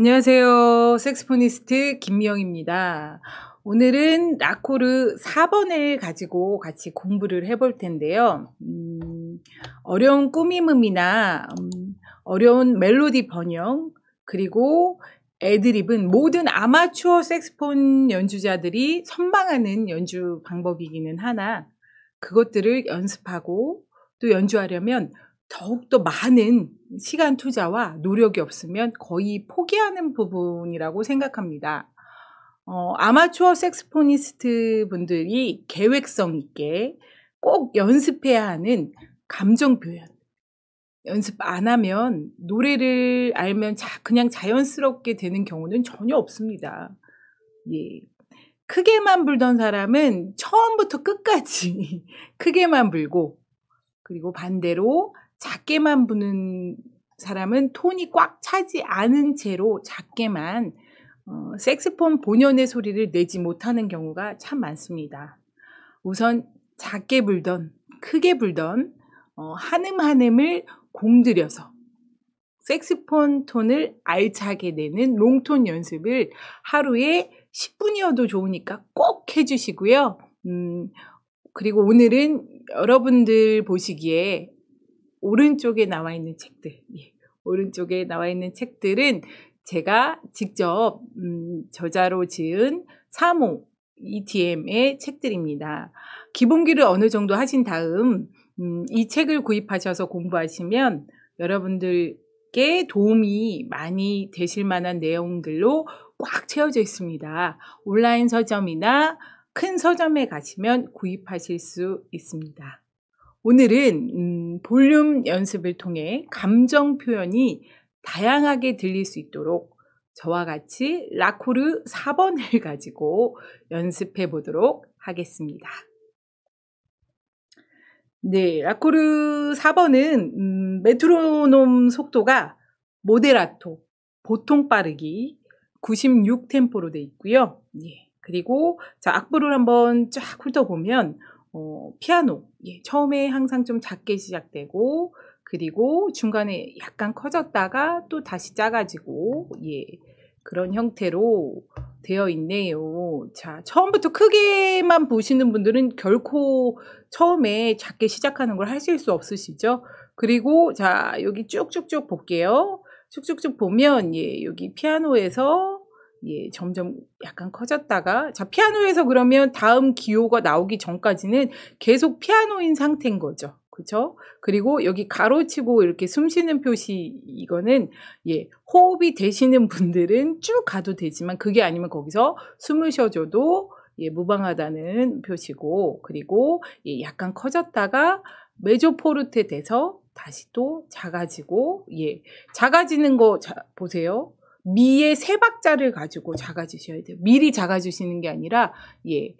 안녕하세요. 섹스포니스트 김미영입니다. 오늘은 라코르 4번을 가지고 같이 공부를 해볼 텐데요. 음, 어려운 꾸밈음이나 음, 어려운 멜로디 번영 그리고 애드립은 모든 아마추어 섹스폰 연주자들이 선망하는 연주 방법이기는 하나 그것들을 연습하고 또 연주하려면 더욱더 많은 시간 투자와 노력이 없으면 거의 포기하는 부분이라고 생각합니다. 어, 아마추어 섹스포니스트 분들이 계획성 있게 꼭 연습해야 하는 감정 표현. 연습 안 하면 노래를 알면 자, 그냥 자연스럽게 되는 경우는 전혀 없습니다. 예. 크게만 불던 사람은 처음부터 끝까지 크게만 불고 그리고 반대로 작게만 부는 사람은 톤이 꽉 차지 않은 채로 작게만 어, 색스폰 본연의 소리를 내지 못하는 경우가 참 많습니다. 우선 작게 불던 크게 불던 어, 한음 한음을 공들여서 섹스폰 톤을 알차게 내는 롱톤 연습을 하루에 10분이어도 좋으니까 꼭 해주시고요. 음, 그리고 오늘은 여러분들 보시기에 오른쪽에 나와 있는 책들, 예. 오른쪽에 나와 있는 책들은 제가 직접 음, 저자로 지은 사모 ETM의 책들입니다. 기본기를 어느 정도 하신 다음 음, 이 책을 구입하셔서 공부하시면 여러분들께 도움이 많이 되실 만한 내용들로 꽉 채워져 있습니다. 온라인 서점이나 큰 서점에 가시면 구입하실 수 있습니다. 오늘은 음, 볼륨 연습을 통해 감정 표현이 다양하게 들릴 수 있도록 저와 같이 라코르 4번을 가지고 연습해 보도록 하겠습니다. 네, 라코르 4번은 음, 메트로놈 속도가 모데라토, 보통 빠르기 96 템포로 돼 있고요. 예, 그리고 자 악보를 한번 쫙 훑어보면 어, 피아노. 예, 처음에 항상 좀 작게 시작되고, 그리고 중간에 약간 커졌다가 또 다시 작아지고, 예, 그런 형태로 되어 있네요. 자, 처음부터 크게만 보시는 분들은 결코 처음에 작게 시작하는 걸 하실 수 없으시죠? 그리고, 자, 여기 쭉쭉쭉 볼게요. 쭉쭉쭉 보면, 예, 여기 피아노에서 예, 점점 약간 커졌다가 자 피아노에서 그러면 다음 기호가 나오기 전까지는 계속 피아노인 상태인 거죠. 그렇죠? 그리고 여기 가로치고 이렇게 숨쉬는 표시 이거는 예, 호흡이 되시는 분들은 쭉 가도 되지만 그게 아니면 거기서 숨을 쉬어줘도 예, 무방하다는 표시고 그리고 예, 약간 커졌다가 메조포르테 돼서 다시 또 작아지고 예 작아지는 거 자, 보세요 미의 세 박자를 가지고 작아주셔야 돼요. 미리 작아주시는 게 아니라 예,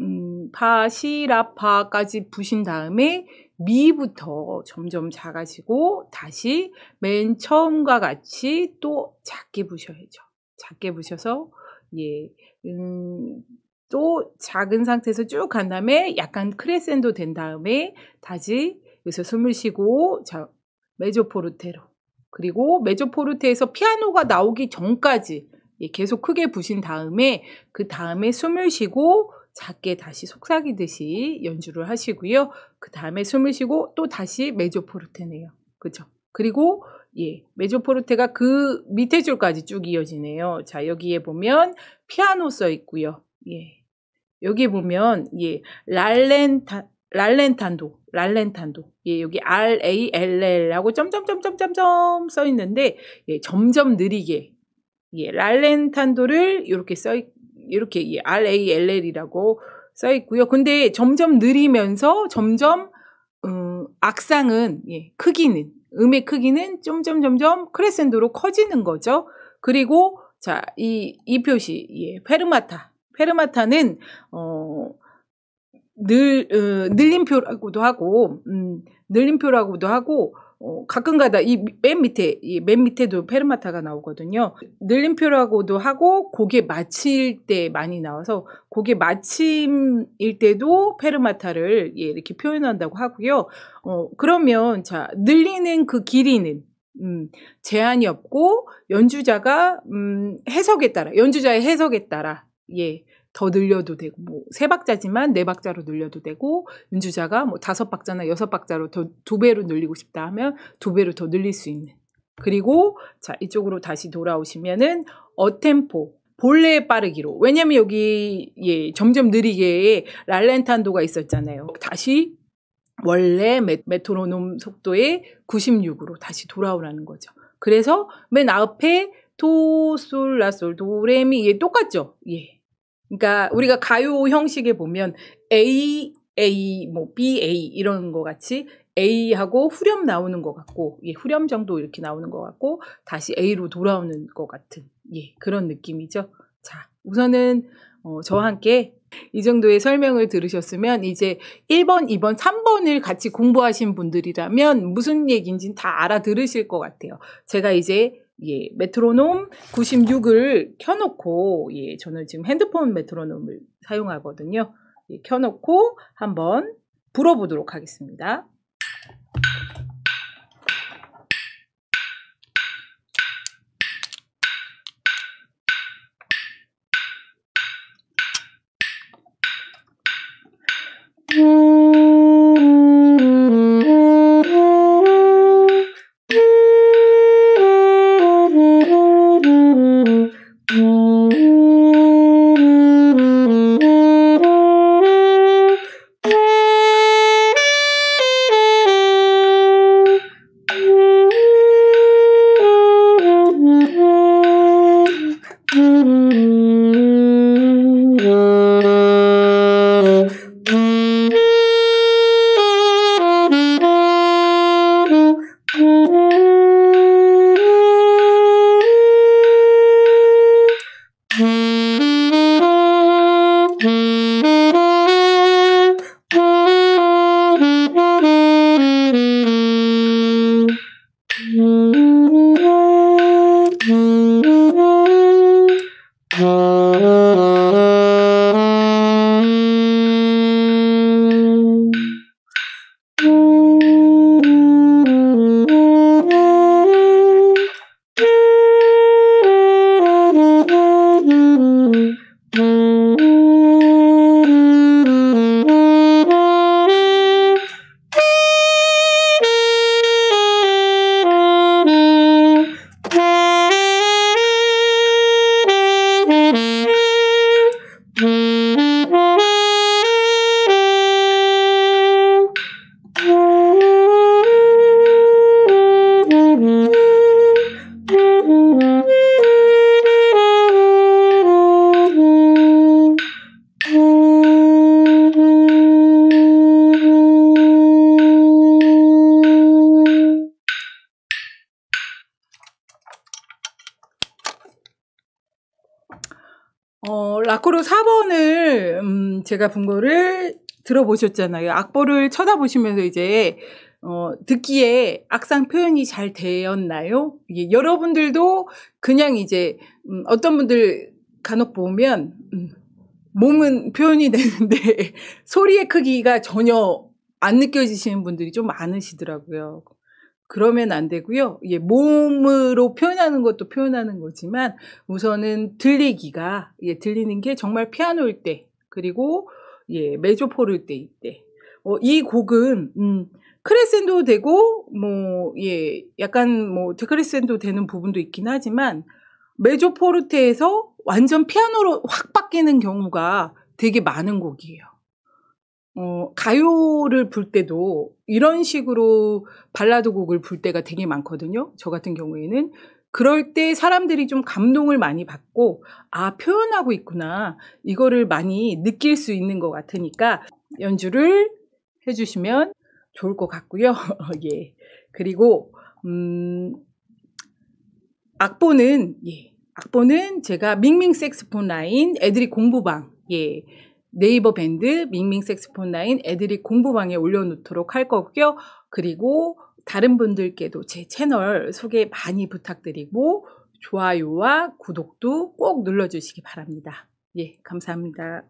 음, 파, 시, 라, 파까지 부신 다음에 미부터 점점 작아지고 다시 맨 처음과 같이 또 작게 부셔야죠. 작게 부셔서 예, 음, 또 작은 상태에서 쭉 간 다음에 약간 크레센도 된 다음에 다시 여기서 숨을 쉬고 자, 메조포르테로 그리고 메조포르테에서 피아노가 나오기 전까지 계속 크게 부신 다음에 그 다음에 숨을 쉬고 작게 다시 속삭이듯이 연주를 하시고요. 그 다음에 숨을 쉬고 또 다시 메조포르테네요. 그죠? 그리고 예, 메조포르테가 그 밑에 줄까지 쭉 이어지네요. 자, 여기에 보면 피아노 써 있고요. 예. 여기 보면 예, 랄렌타 랄렌탄도, 랄렌탄도. 예, 여기 RALL하고 점점점점점점 써 있는데, 예, 점점 느리게. 예, 랄렌탄도를 이렇게 써, 이렇게, 예, RALL이라고 써 있고요. 근데 점점 느리면서 점점, 음, 악상은, 예, 크기는, 음의 크기는 점점점점 크레센도로 커지는 거죠. 그리고, 자, 이, 이 표시, 예, 페르마타. 페르마타는, 어, 늘 어, 늘림표라고도 하고 음, 늘림표라고도 하고 어, 가끔가다 이 맨 밑에 이맨 밑에도 페르마타가 나오거든요. 늘림표라고도 하고 곡에 마칠 때 많이 나와서 곡에 마침일 때도 페르마타를 예, 이렇게 표현한다고 하고요. 어, 그러면 자 늘리는 그 길이는 음, 제한이 없고 연주자가 음, 해석에 따라 연주자의 해석에 따라 예더 늘려도 되고 뭐 세 박자지만 네 박자로 늘려도 되고 연주자가 뭐 다섯 박자나 여섯 박자로 더 두 배로 늘리고 싶다 하면 두 배로 더 늘릴 수 있는 그리고 자 이쪽으로 다시 돌아오시면은 어템포 본래의 빠르기로 왜냐면 여기 예 점점 느리게 랄렌탄도가 있었잖아요 다시 원래 메, 토로놈 속도의 96으로 다시 돌아오라는 거죠 그래서 맨 앞에 도솔라솔 도레미 예 똑같죠 예 그러니까 우리가 가요 형식에 보면 A A 뭐 B A 이런 거 같이 A하고 후렴 나오는 것 같고 예, 후렴 정도 이렇게 나오는 것 같고 다시 A로 돌아오는 것 같은 예, 그런 느낌이죠. 자 우선은 어, 저와 함께 이 정도의 설명을 들으셨으면 이제 1번, 2번, 3번을 같이 공부하신 분들이라면 무슨 얘기인지는 다 알아들으실 것 같아요. 제가 이제 예, 메트로놈 96을 켜놓고, 예, 저는 지금 핸드폰 메트로놈을 사용하거든요. 예, 켜놓고 한번 불어보도록 하겠습니다. 라코로 아, 4번을 음, 제가 본 거를 들어보셨잖아요. 악보를 쳐다보시면서 이제 어, 듣기에 악상 표현이 잘 되었나요? 예, 여러분들도 그냥 이제 음, 어떤 분들 간혹 보면 음, 몸은 표현이 되는데 소리의 크기가 전혀 안 느껴지시는 분들이 좀 많으시더라고요. 그러면 안 되고요. 예, 몸으로 표현하는 것도 표현하는 거지만 우선은 들리기가 예, 들리는 게 정말 피아노일 때 그리고 예, 메조포를 때 이때 어, 이 곡은 음, 크레센도 되고 뭐예 약간 뭐 데크레센도 되는 부분도 있긴 하지만 메조포르테에서 완전 피아노로 확 바뀌는 경우가 되게 많은 곡이에요. 어, 가요를 불 때도 이런 식으로 발라드 곡을 불 때가 되게 많거든요. 저 같은 경우에는. 그럴 때 사람들이 좀 감동을 많이 받고, 아, 표현하고 있구나. 이거를 많이 느낄 수 있는 것 같으니까 연주를 해주시면 좋을 것 같고요. 예. 그리고, 음, 악보는, 예. 악보는 제가 밍밍 섹스폰 라인 애들이 공부방, 예. 네이버 밴드 밍밍 섹스폰 라인 애들이 공부방에 올려놓도록 할 거고요. 그리고 다른 분들께도 제 채널 소개 많이 부탁드리고 좋아요와 구독도 꼭 눌러주시기 바랍니다. 예, 감사합니다.